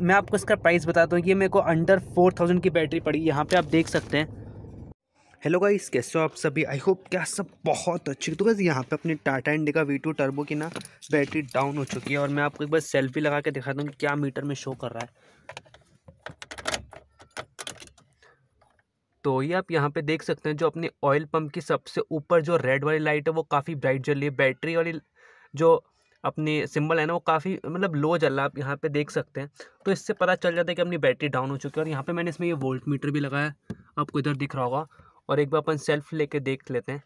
मैं आपको इसका प्राइस बताता हूँ ये मेरे को अंडर फोर थाउजेंड की बैटरी पड़ी यहाँ पे आप देख सकते हैं हेलो गाइस कैसे हो आप सभी आई होप क्या सब बहुत अच्छे तो बस यहाँ पे अपने Tata Indica V two turbo की ना बैटरी डाउन हो चुकी है और मैं आपको एक बार सेल्फी लगा के दिखाता हूँ क्या मीटर में शो कर रहा है तो ये आप यहाँ पे देख सकते हैं जो अपने ऑयल पंप की सबसे ऊपर जो रेड वाली लाइट है वो काफ़ी ब्राइट जल रही है बैटरी वाली जो अपनी सिंबल है ना वो काफ़ी मतलब लो जल रहा है आप यहाँ पे देख सकते हैं तो इससे पता चल जाता है कि अपनी बैटरी डाउन हो चुकी है और यहाँ पे मैंने इसमें ये वोल्ट मीटर भी लगाया आपको इधर दिख रहा होगा और एक बार अपन सेल्फ लेके देख लेते हैं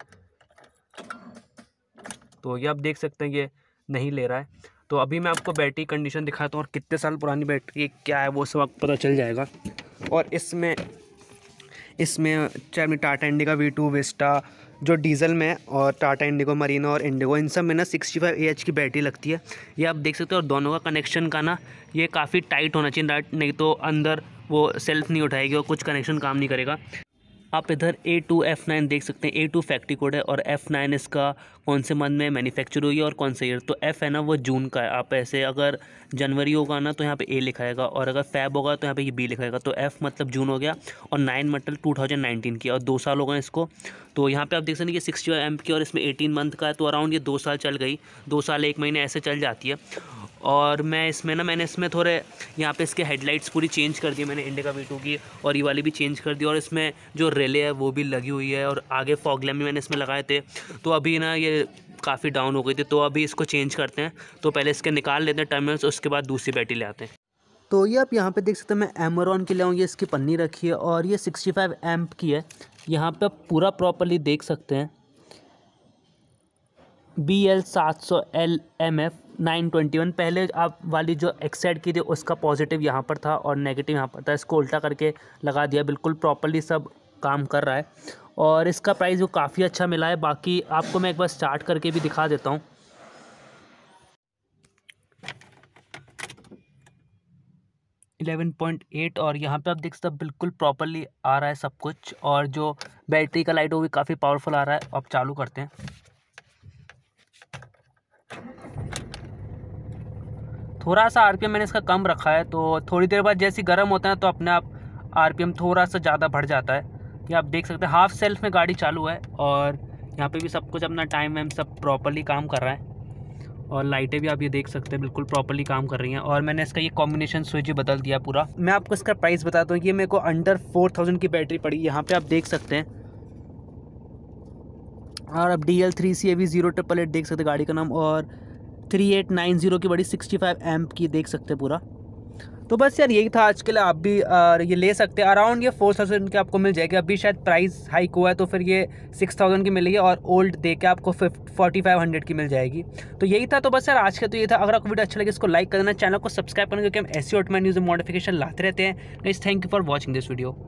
तो ये आप देख सकते हैं ये नहीं ले रहा है तो अभी मैं आपको बैटरी कंडीशन दिखाता हूँ और कितने साल पुरानी बैटरी क्या है वो सब आपको पता चल जाएगा और इसमें इसमें चाहे मैं Tata Indica V two Vista जो डीजल में और टाटा इंडिगो मरीना और इंडिगो इन सब में ना सिक्सटी फाइव एच की बैटरी लगती है ये आप देख सकते हो और दोनों का कनेक्शन का ना ये काफ़ी टाइट होना चाहिए नहीं तो अंदर वो सेल्फ नहीं उठाएगी और कुछ कनेक्शन काम नहीं करेगा आप इधर ए टू एफ़ नाइन देख सकते हैं ए टू फैक्ट्री कोड है और एफ़ नाइन इसका कौन से मंथ में मैन्युफैक्चर हुई है और कौन से ईयर तो एफ़ है ना वो जून का है आप ऐसे अगर जनवरी होगा ना तो यहाँ पे ए लिखाएगा और अगर फैब होगा तो यहाँ पे ये बी लिखाएगा तो एफ़ मतलब जून हो गया और नाइन मतलब टू थाउजेंड नाइनटीन की और दो साल हो गए इसको तो यहाँ पर आप देख सकते हैं कि सिक्सटी एम की और इसमें एटीन मंथ का है तो अराउंड ये दो साल चल गई दो साल एक महीने ऐसे चल जाती है और मैं इसमें ना मैंने इसमें थोड़े यहाँ पे इसके हेडलाइट्स पूरी चेंज कर दी मैंने इंडिका वी की और ये वाली भी चेंज कर दी और इसमें जो रेले है वो भी लगी हुई है और आगे फॉगलैम भी मैंने इसमें लगाए थे तो अभी ना ये काफ़ी डाउन हो गई थी तो अभी इसको चेंज करते हैं तो पहले इसके निकाल लेते हैं टर्मिनल्स उसके बाद दूसरी बैटरी ले आते हैं तो ये आप यहाँ पे देख सकते हैं मैं एमरॉन की लाऊँ ये इसकी पन्नी रखी है और ये 65 फाइव की है यहाँ पे आप पूरा प्रॉपरली देख सकते हैं बी एल सात सौ L M F nine twenty one पहले आप वाली जो एक्साइड की थी उसका पॉजिटिव यहाँ पर था और नेगेटिव यहाँ पर था इसको उल्टा करके लगा दिया बिल्कुल प्रॉपरली सब काम कर रहा है और इसका प्राइस वो काफ़ी अच्छा मिला है बाकी आपको मैं एक बार स्टार्ट करके भी दिखा देता हूँ एलेवन पॉइंट एट और यहाँ पे आप देख सकते हो बिल्कुल प्रॉपरली आ रहा है सब कुछ और जो बैटरी का लाइट वो भी काफ़ी पावरफुल आ रहा है आप चालू करते हैं थोड़ा सा आरपीएम मैंने इसका कम रखा है तो थोड़ी देर बाद जैसे गर्म होता है तो अपने आप आरपीएम थोड़ा सा ज़्यादा बढ़ जाता है ये आप देख सकते हैं हाफ सेल्फ में गाड़ी चालू है और यहाँ पे भी सब कुछ अपना टाइम वाइम सब प्रॉपरली काम कर रहा है और लाइटें भी आप ये देख सकते हैं बिल्कुल प्रॉपरली काम कर रही हैं और मैंने इसका ये कॉम्बिनेशन स्विच बदल दिया पूरा मैं आपको इसका प्राइस बताता हूँ ये मेरे को अंडर फोर थाउजेंड की बैटरी पड़ी यहाँ पर आप देख सकते हैं और अब D L three C A V zero triple eight देख सकते गाड़ी का नाम और थ्री एट नाइन ज़ीरो की बड़ी सिक्सटी फाइव एम की देख सकते हैं पूरा तो बस यार यही था आज के लिए आप भी आ, ये ले सकते हैं अराउंड ये फोर थाउजेंड के आपको मिल जाएगी अभी शायद प्राइस हाइक हुआ है तो फिर ये सिक्स थाउजेंड की मिलेगी और ओल्ड दे के आपको फोर्टी फाइव हंड्रेड की मिल जाएगी तो यही था तो बस यार आज का तो ये था अगर आपको वीडियो अच्छा लगे इसको लाइक कर देना चैनल को सब्सक्राइब करना क्योंकि हम ऐसी ऑटोमेट न्यूज़ मॉडिफिकेशन लाते रहते हैं please thank you for watching this video